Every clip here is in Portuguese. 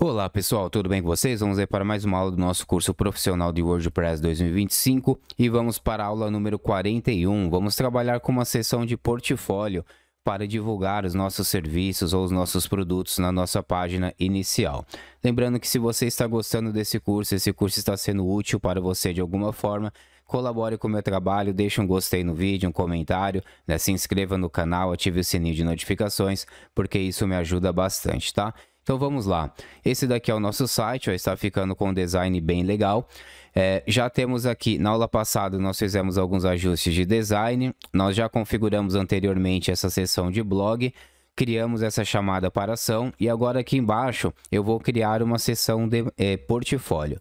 Olá pessoal, tudo bem com vocês? Vamos aí para mais uma aula do nosso curso profissional de WordPress 2025 e vamos para a aula número 41. Vamos trabalhar com uma seção de portfólio para divulgar os nossos serviços ou os nossos produtos na nossa página inicial. Lembrando que se você está gostando desse curso, esse curso está sendo útil para você de alguma forma, colabore com o meu trabalho, deixe um gostei no vídeo, um comentário, né? se inscreva no canal, ative o sininho de notificações, porque isso me ajuda bastante, tá? Então vamos lá. Esse daqui é o nosso site, ó, está ficando com um design bem legal. É, já temos aqui, na aula passada nós fizemos alguns ajustes de design, nós já configuramos anteriormente essa seção de blog, criamos essa chamada para ação e agora aqui embaixo eu vou criar uma seção de é, portfólio.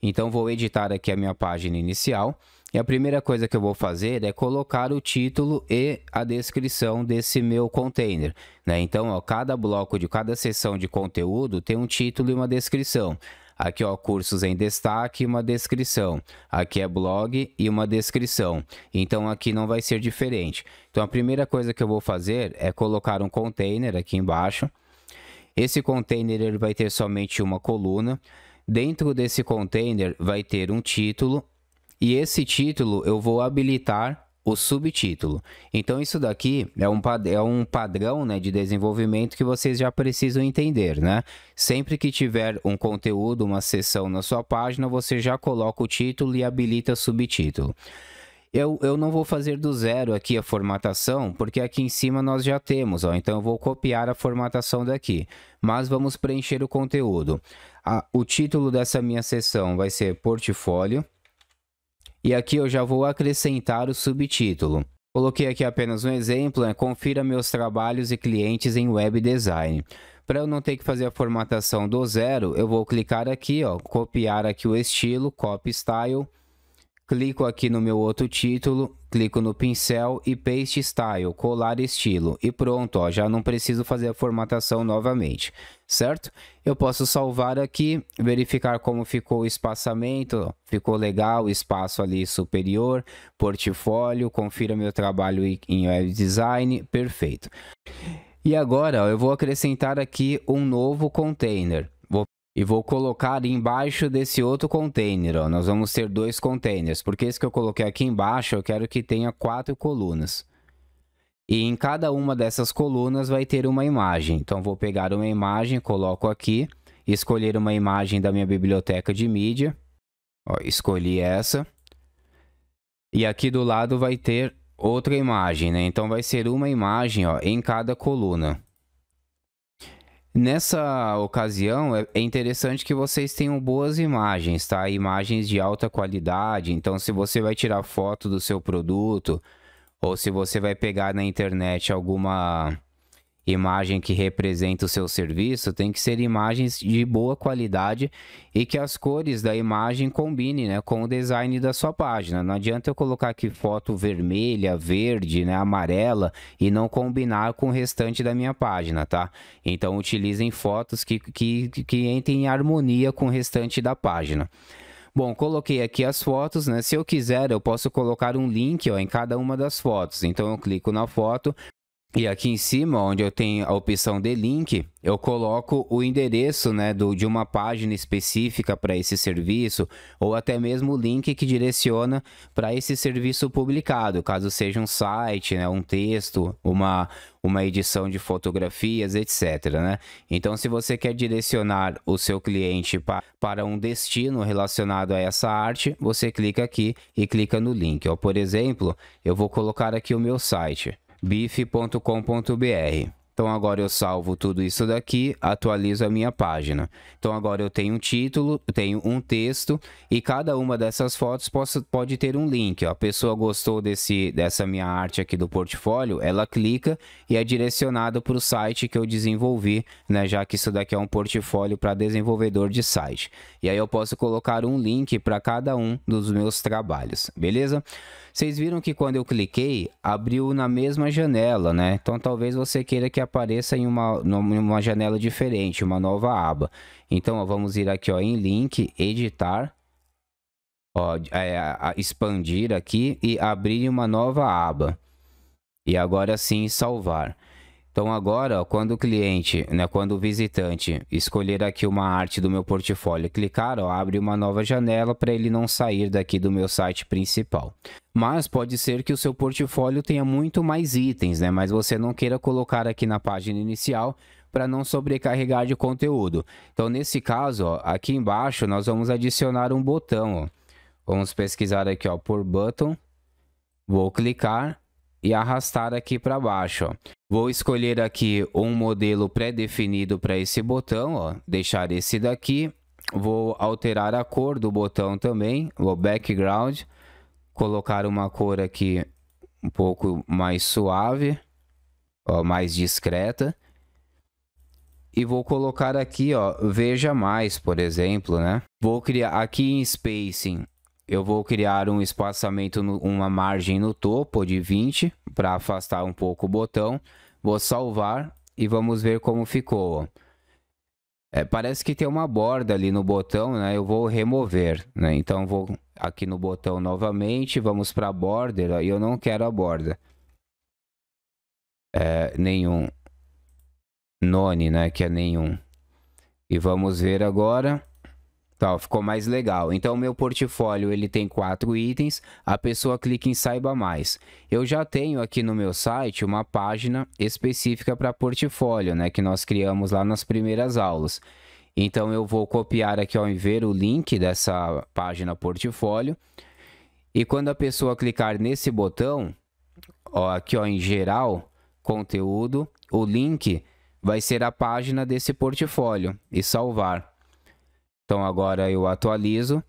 Então vou editar aqui a minha página inicial. E a primeira coisa que eu vou fazer é colocar o título e a descrição desse meu container. Né? Então, ó, cada bloco de cada seção de conteúdo tem um título e uma descrição. Aqui, ó, cursos em destaque e uma descrição. Aqui é blog e uma descrição. Então, aqui não vai ser diferente. Então, a primeira coisa que eu vou fazer é colocar um container aqui embaixo. Esse container ele vai ter somente uma coluna. Dentro desse container vai ter um título e esse título eu vou habilitar o subtítulo. Então isso daqui é um, é um padrão né, de desenvolvimento que vocês já precisam entender, né? Sempre que tiver um conteúdo, uma seção na sua página, você já coloca o título e habilita subtítulo. Eu, eu não vou fazer do zero aqui a formatação, porque aqui em cima nós já temos, ó, então eu vou copiar a formatação daqui, mas vamos preencher o conteúdo. A, o título dessa minha seção vai ser portfólio, e aqui eu já vou acrescentar o subtítulo. Coloquei aqui apenas um exemplo, né? confira meus trabalhos e clientes em web design. Para eu não ter que fazer a formatação do zero, eu vou clicar aqui, ó, copiar aqui o estilo, copy style, Clico aqui no meu outro título, clico no pincel e paste style, colar estilo. E pronto, ó, já não preciso fazer a formatação novamente, certo? Eu posso salvar aqui, verificar como ficou o espaçamento, ó, ficou legal o espaço ali superior, portfólio, confira meu trabalho em web design, perfeito. E agora ó, eu vou acrescentar aqui um novo container e vou colocar embaixo desse outro container, ó. Nós vamos ter dois containers, porque esse que eu coloquei aqui embaixo, eu quero que tenha quatro colunas. E em cada uma dessas colunas vai ter uma imagem. Então, vou pegar uma imagem, coloco aqui, escolher uma imagem da minha biblioteca de mídia. Ó, escolhi essa. E aqui do lado vai ter outra imagem, né? Então, vai ser uma imagem ó, em cada coluna. Nessa ocasião, é, é interessante que vocês tenham boas imagens, tá? Imagens de alta qualidade. Então, se você vai tirar foto do seu produto, ou se você vai pegar na internet alguma imagem que representa o seu serviço, tem que ser imagens de boa qualidade e que as cores da imagem combinem né, com o design da sua página. Não adianta eu colocar aqui foto vermelha, verde, né, amarela e não combinar com o restante da minha página, tá? Então utilizem fotos que, que, que entrem em harmonia com o restante da página. Bom, coloquei aqui as fotos, né? Se eu quiser, eu posso colocar um link ó, em cada uma das fotos. Então eu clico na foto, e aqui em cima, onde eu tenho a opção de link, eu coloco o endereço né, do, de uma página específica para esse serviço, ou até mesmo o link que direciona para esse serviço publicado, caso seja um site, né, um texto, uma, uma edição de fotografias, etc. Né? Então, se você quer direcionar o seu cliente pa, para um destino relacionado a essa arte, você clica aqui e clica no link. Ou por exemplo, eu vou colocar aqui o meu site bife.com.br. Então agora eu salvo tudo isso daqui, atualizo a minha página. Então agora eu tenho um título, tenho um texto e cada uma dessas fotos posso, pode ter um link. Ó. A pessoa gostou desse, dessa minha arte aqui do portfólio, ela clica e é direcionada para o site que eu desenvolvi, né? já que isso daqui é um portfólio para desenvolvedor de site. E aí eu posso colocar um link para cada um dos meus trabalhos, beleza? Vocês viram que quando eu cliquei, abriu na mesma janela, né? Então talvez você queira que apareça em uma, numa janela diferente, uma nova aba. Então ó, vamos ir aqui ó, em link, editar, ó, é, expandir aqui e abrir uma nova aba. E agora sim salvar. Então agora, quando o cliente, né, quando o visitante escolher aqui uma arte do meu portfólio, clicar, ó, abre uma nova janela para ele não sair daqui do meu site principal. Mas pode ser que o seu portfólio tenha muito mais itens, né, mas você não queira colocar aqui na página inicial para não sobrecarregar de conteúdo. Então nesse caso, ó, aqui embaixo nós vamos adicionar um botão. Vamos pesquisar aqui ó, por button. Vou clicar e arrastar aqui para baixo. Vou escolher aqui um modelo pré-definido para esse botão, ó, deixar esse daqui. Vou alterar a cor do botão também, o background, colocar uma cor aqui um pouco mais suave, ó, mais discreta. E vou colocar aqui, ó, veja mais, por exemplo, né? Vou criar aqui em spacing, eu vou criar um espaçamento, uma margem no topo de 20 para afastar um pouco o botão. Vou salvar e vamos ver como ficou. É, parece que tem uma borda ali no botão, né? Eu vou remover, né? Então vou aqui no botão novamente, vamos para border. E eu não quero a borda. É, nenhum. None, né? Que é nenhum. E vamos ver agora. Tal, ficou mais legal. Então, meu portfólio ele tem quatro itens, a pessoa clica em saiba mais. Eu já tenho aqui no meu site uma página específica para portfólio, né, que nós criamos lá nas primeiras aulas. Então, eu vou copiar aqui ao ver o link dessa página portfólio. E quando a pessoa clicar nesse botão, ó, aqui ó, em geral, conteúdo, o link vai ser a página desse portfólio e salvar. Então agora eu atualizo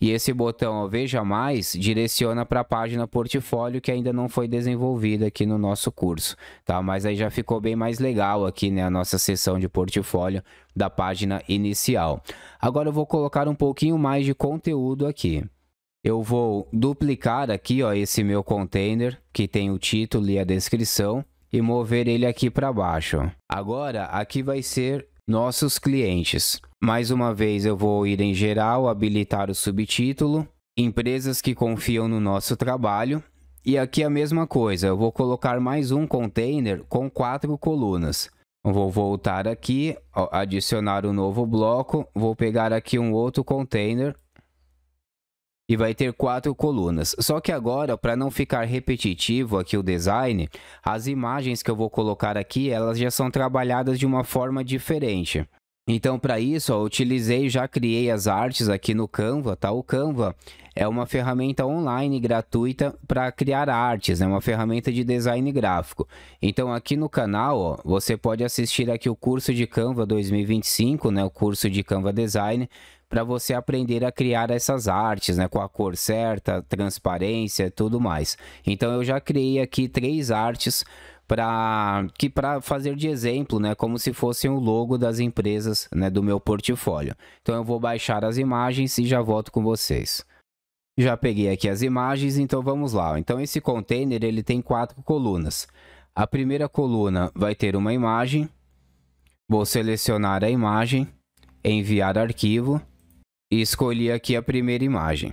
e esse botão Veja Mais direciona para a página Portfólio que ainda não foi desenvolvida aqui no nosso curso, tá? Mas aí já ficou bem mais legal aqui, né? A nossa seção de portfólio da página inicial. Agora eu vou colocar um pouquinho mais de conteúdo aqui. Eu vou duplicar aqui, ó, esse meu container que tem o título e a descrição e mover ele aqui para baixo. Agora, aqui vai ser nossos clientes. Mais uma vez, eu vou ir em geral, habilitar o subtítulo, empresas que confiam no nosso trabalho. E aqui é a mesma coisa, eu vou colocar mais um container com quatro colunas. Vou voltar aqui, adicionar um novo bloco, vou pegar aqui um outro container e vai ter quatro colunas. Só que agora, para não ficar repetitivo aqui o design, as imagens que eu vou colocar aqui, elas já são trabalhadas de uma forma diferente. Então, para isso, ó, utilizei, já criei as artes aqui no Canva, tá? O Canva é uma ferramenta online gratuita para criar artes, é né? uma ferramenta de design gráfico. Então, aqui no canal, ó, você pode assistir aqui o curso de Canva 2025, né? O curso de Canva Design, para você aprender a criar essas artes, né, com a cor certa, transparência, tudo mais. Então eu já criei aqui três artes para que para fazer de exemplo, né, como se fosse o um logo das empresas, né, do meu portfólio. Então eu vou baixar as imagens e já volto com vocês. Já peguei aqui as imagens, então vamos lá. Então esse container ele tem quatro colunas. A primeira coluna vai ter uma imagem. Vou selecionar a imagem, enviar arquivo e escolhi aqui a primeira imagem.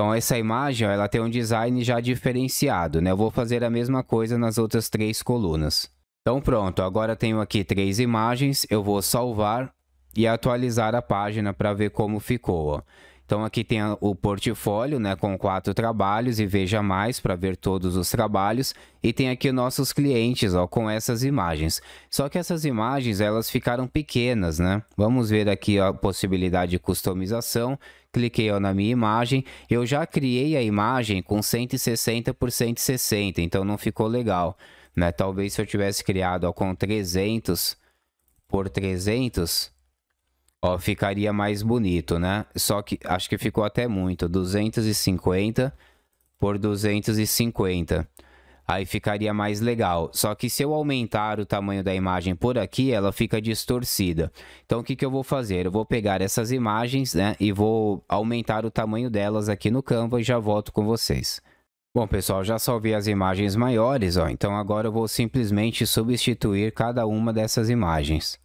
Então essa imagem ó, ela tem um design já diferenciado, né? Eu vou fazer a mesma coisa nas outras três colunas. Então pronto, agora tenho aqui três imagens, eu vou salvar e atualizar a página para ver como ficou. Ó. Então aqui tem o portfólio, né, com quatro trabalhos e veja mais para ver todos os trabalhos e tem aqui nossos clientes, ó, com essas imagens. Só que essas imagens elas ficaram pequenas, né? Vamos ver aqui a possibilidade de customização. Cliquei ó, na minha imagem, eu já criei a imagem com 160 por 160, então não ficou legal, né? Talvez se eu tivesse criado ó, com 300 por 300 Ó, ficaria mais bonito, né? Só que acho que ficou até muito. 250 por 250. Aí ficaria mais legal. Só que se eu aumentar o tamanho da imagem por aqui, ela fica distorcida. Então o que, que eu vou fazer? Eu vou pegar essas imagens né, e vou aumentar o tamanho delas aqui no Canva e já volto com vocês. Bom pessoal, já salvei as imagens maiores, ó, então agora eu vou simplesmente substituir cada uma dessas imagens.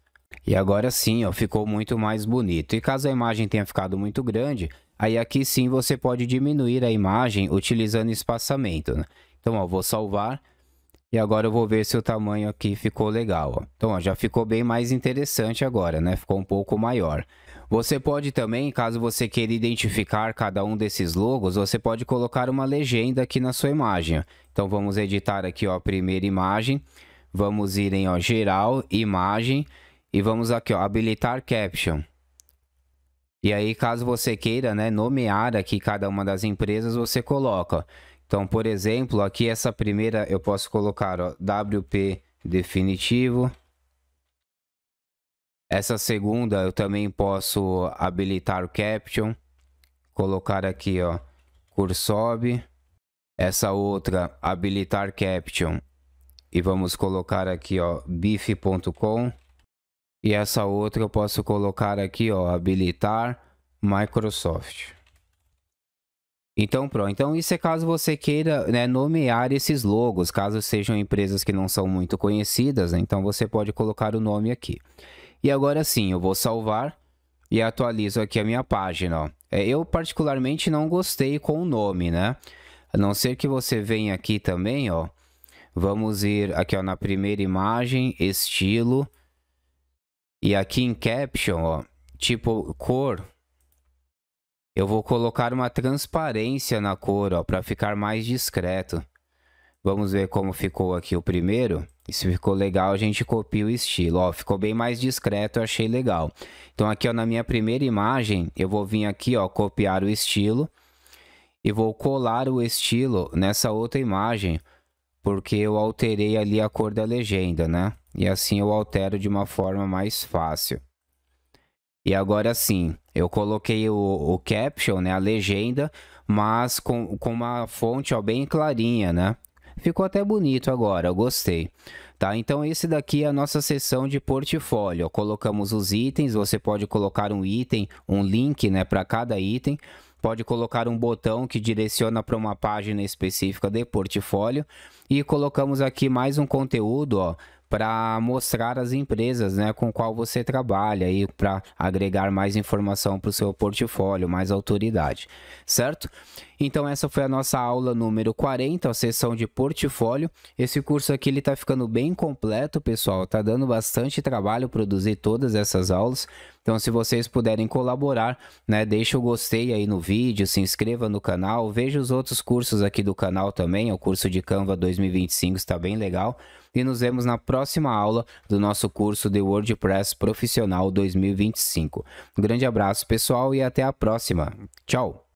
E agora sim, ó, ficou muito mais bonito. E caso a imagem tenha ficado muito grande, aí aqui sim você pode diminuir a imagem utilizando espaçamento. Né? Então, ó, vou salvar. E agora eu vou ver se o tamanho aqui ficou legal. Ó. Então, ó, já ficou bem mais interessante agora, né? Ficou um pouco maior. Você pode também, caso você queira identificar cada um desses logos, você pode colocar uma legenda aqui na sua imagem. Então, vamos editar aqui ó, a primeira imagem. Vamos ir em ó, geral, imagem. E vamos aqui, ó, habilitar caption. E aí, caso você queira né, nomear aqui cada uma das empresas, você coloca. Então, por exemplo, aqui essa primeira eu posso colocar ó, WP definitivo. Essa segunda eu também posso habilitar o caption, colocar aqui ó, cursob. Essa outra habilitar caption e vamos colocar aqui ó, e essa outra eu posso colocar aqui, ó, habilitar Microsoft. Então, pronto. Então, isso é caso você queira né, nomear esses logos, caso sejam empresas que não são muito conhecidas, né? então você pode colocar o nome aqui. E agora sim, eu vou salvar e atualizo aqui a minha página. Ó. É, eu particularmente não gostei com o nome, né? A não ser que você venha aqui também, ó. Vamos ir aqui ó, na primeira imagem, estilo. E aqui em caption, ó, tipo cor, eu vou colocar uma transparência na cor, ó, para ficar mais discreto. Vamos ver como ficou aqui o primeiro. Isso se ficou legal, a gente copia o estilo. Ó, ficou bem mais discreto, achei legal. Então aqui ó, na minha primeira imagem, eu vou vir aqui, ó, copiar o estilo. E vou colar o estilo nessa outra imagem. Porque eu alterei ali a cor da legenda, né? e assim eu altero de uma forma mais fácil. E agora sim, eu coloquei o, o caption, né, a legenda, mas com, com uma fonte ó, bem clarinha, né? Ficou até bonito agora, eu gostei. Tá, então esse daqui é a nossa seção de portfólio. Colocamos os itens, você pode colocar um item, um link né, para cada item. Pode colocar um botão que direciona para uma página específica de portfólio. E colocamos aqui mais um conteúdo, ó, para mostrar as empresas né, com qual você trabalha e para agregar mais informação para o seu portfólio, mais autoridade, certo? Então essa foi a nossa aula número 40, a sessão de portfólio. Esse curso aqui ele tá ficando bem completo, pessoal, tá dando bastante trabalho produzir todas essas aulas. Então, se vocês puderem colaborar, né, deixa o gostei aí no vídeo, se inscreva no canal, veja os outros cursos aqui do canal também, o curso de Canva 2025 está bem legal. E nos vemos na próxima aula do nosso curso de WordPress Profissional 2025. Um grande abraço, pessoal, e até a próxima. Tchau!